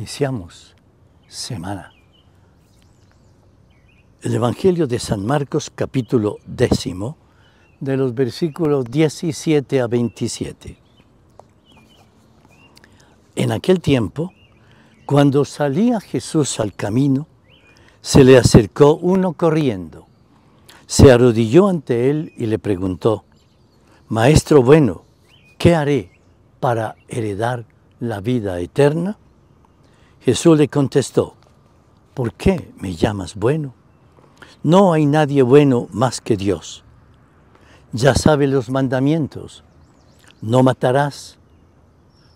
Iniciamos semana. El Evangelio de San Marcos capítulo décimo de los versículos 17 a 27. En aquel tiempo, cuando salía Jesús al camino, se le acercó uno corriendo, se arrodilló ante él y le preguntó, Maestro bueno, ¿qué haré para heredar la vida eterna? Jesús le contestó, ¿por qué me llamas bueno? No hay nadie bueno más que Dios. Ya sabe los mandamientos. No matarás,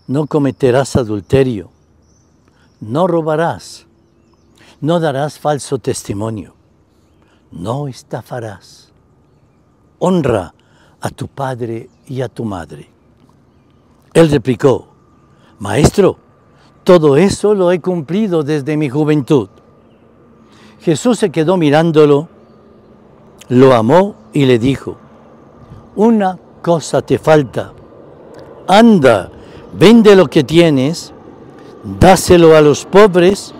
no cometerás adulterio, no robarás, no darás falso testimonio, no estafarás. Honra a tu padre y a tu madre. Él replicó, Maestro, todo eso lo he cumplido desde mi juventud. Jesús se quedó mirándolo, lo amó y le dijo, una cosa te falta. Anda, vende lo que tienes, dáselo a los pobres,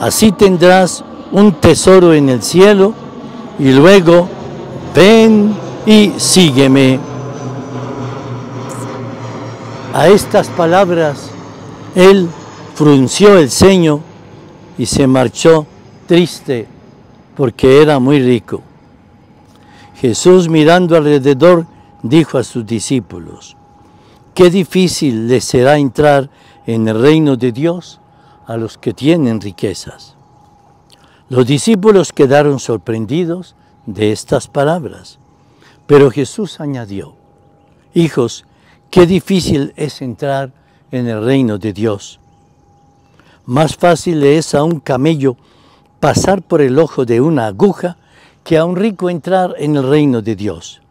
así tendrás un tesoro en el cielo, y luego ven y sígueme. A estas palabras, él frunció el ceño y se marchó triste porque era muy rico. Jesús mirando alrededor dijo a sus discípulos, qué difícil les será entrar en el reino de Dios a los que tienen riquezas. Los discípulos quedaron sorprendidos de estas palabras, pero Jesús añadió, Hijos, qué difícil es entrar en el reino de Dios más fácil es a un camello pasar por el ojo de una aguja que a un rico entrar en el reino de Dios.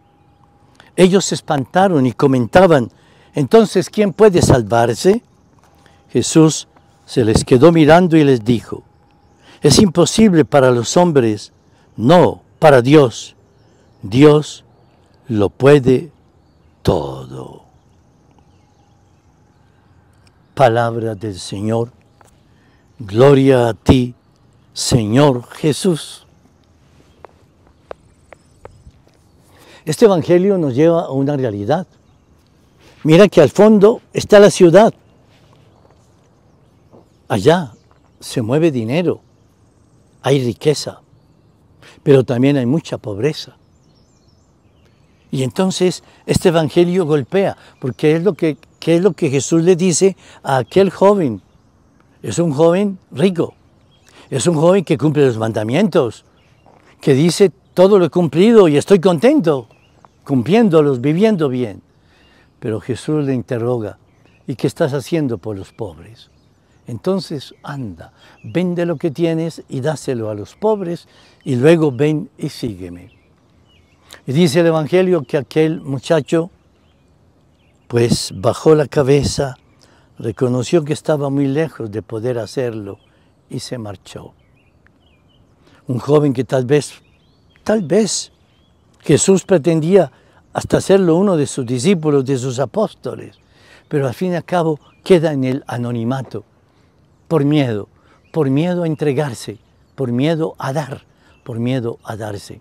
Ellos se espantaron y comentaban, entonces, ¿quién puede salvarse? Jesús se les quedó mirando y les dijo, es imposible para los hombres, no, para Dios. Dios lo puede todo. Palabra del Señor. Gloria a ti, Señor Jesús. Este Evangelio nos lleva a una realidad. Mira que al fondo está la ciudad. Allá se mueve dinero, hay riqueza, pero también hay mucha pobreza. Y entonces este Evangelio golpea, porque es lo que, es lo que Jesús le dice a aquel joven es un joven rico, es un joven que cumple los mandamientos, que dice todo lo he cumplido y estoy contento, cumpliéndolos, viviendo bien. Pero Jesús le interroga, ¿y qué estás haciendo por los pobres? Entonces anda, vende lo que tienes y dáselo a los pobres y luego ven y sígueme. Y dice el Evangelio que aquel muchacho pues bajó la cabeza Reconoció que estaba muy lejos de poder hacerlo y se marchó. Un joven que tal vez, tal vez Jesús pretendía hasta hacerlo uno de sus discípulos, de sus apóstoles, pero al fin y al cabo queda en el anonimato, por miedo, por miedo a entregarse, por miedo a dar, por miedo a darse.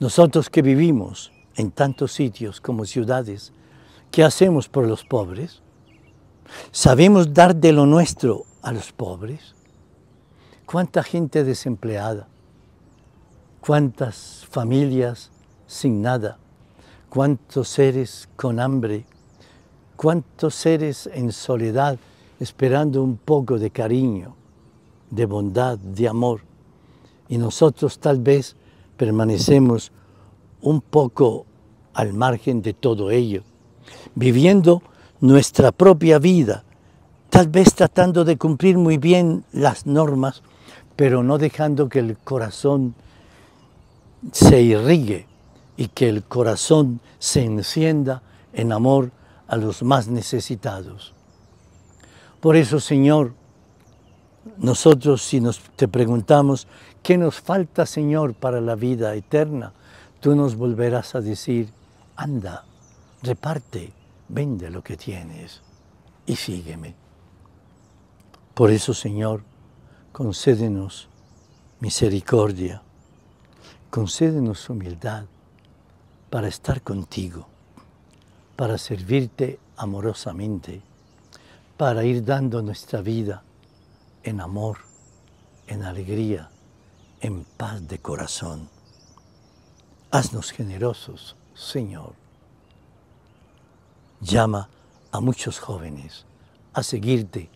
Nosotros que vivimos en tantos sitios como ciudades, ¿qué hacemos por los pobres? ¿Sabemos dar de lo nuestro a los pobres? ¿Cuánta gente desempleada? ¿Cuántas familias sin nada? ¿Cuántos seres con hambre? ¿Cuántos seres en soledad esperando un poco de cariño, de bondad, de amor? Y nosotros tal vez permanecemos un poco al margen de todo ello, viviendo nuestra propia vida, tal vez tratando de cumplir muy bien las normas, pero no dejando que el corazón se irrigue y que el corazón se encienda en amor a los más necesitados. Por eso, Señor, nosotros si nos te preguntamos, ¿qué nos falta, Señor, para la vida eterna? Tú nos volverás a decir, anda, reparte, vende lo que tienes y sígueme. Por eso, Señor, concédenos misericordia, concédenos humildad para estar contigo, para servirte amorosamente, para ir dando nuestra vida en amor, en alegría, en paz de corazón. Haznos generosos, Señor llama a muchos jóvenes a seguirte,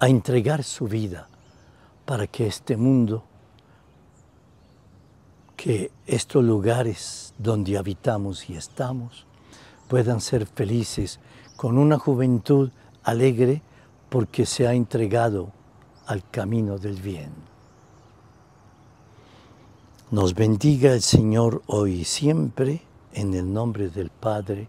a entregar su vida para que este mundo, que estos lugares donde habitamos y estamos, puedan ser felices con una juventud alegre porque se ha entregado al camino del bien. Nos bendiga el Señor hoy y siempre, en el nombre del Padre,